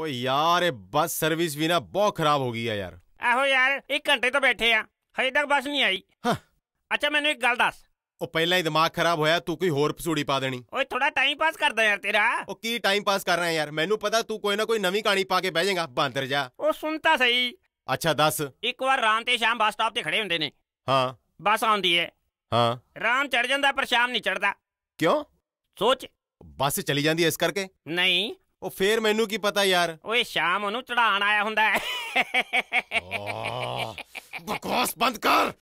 ਓਏ ਯਾਰ ਇਹ ਬੱਸ ਸਰਵਿਸ ਵੀ ਨਾ ਬਹੁਤ ਖਰਾਬ ਹੋ ਗਈ ਆ ਯਾਰ ਆਹੋ ਯਾਰ 1 ਘੰਟੇ ਤੋਂ ਬੈਠੇ ਆ ਹਜੇ ਤੱਕ ਬੱਸ ਨਹੀਂ ਆਈ ਹਾਂ ਅੱਛਾ ਮੈਨੂੰ ਇੱਕ ਗੱਲ ਦੱਸ ਉਹ ਪਹਿਲਾਂ ਹੀ ਦਿਮਾਗ ਖਰਾਬ ਹੋਇਆ ਤੂੰ ਕੋਈ ਹੋਰ ਪਸੂੜੀ ਪਾ ਦੇਣੀ ਓਏ ਥੋੜਾ ਟਾਈਮ ਪਾਸ ਕਰਦਾ ਯਾਰ ਤੇਰਾ ਉਹ ਕੀ ਟਾਈਮ ਪਾਸ ਕਰ ਰਿਹਾ ਯਾਰ ਮੈਨੂੰ ਪਤਾ ਤੂੰ ਕੋਈ ਨਾ ਕੋਈ ਨਵੀਂ ਕਹਾਣੀ ਪਾ ਕੇ ਬਹਿ ਜਾਏਗਾ ਬਾਂਦਰ ਜਾ ਉਹ ਸੁਣਤਾ ਸਹੀ ਅੱਛਾ ਦੱਸ ਇੱਕ ਵਾਰ ਰਾਮ ਤੇ ਸ਼ਾਮ ਬੱਸ ਸਟਾਪ ਤੇ ਖੜੇ ਹੁੰਦੇ ਨੇ ਹਾਂ ਬੱਸ ਆਉਂਦੀ ਏ ਹਾਂ ਰਾਮ ਚੜ ਜਾਂਦਾ ਪਰ ਸ਼ਾਮ ਨਹੀਂ ਚੜਦਾ ਕਿਉਂ ਸੋਚ ਬੱਸ ਚਲੀ ਜਾਂਦੀ ਐ ਇਸ ਕਰਕੇ ਨਹੀਂ ਉਹ ਫੇਰ ਮੈਨੂੰ ਕੀ ਪਤਾ ਯਾਰ ਓਏ ਸ਼ਾਮ ਉਹਨੂੰ ਚੜਾਣ ਆਇਆ ਹੁੰਦਾ ਹੈ ਬਕਵਾਸ ਬੰਦ ਕਰ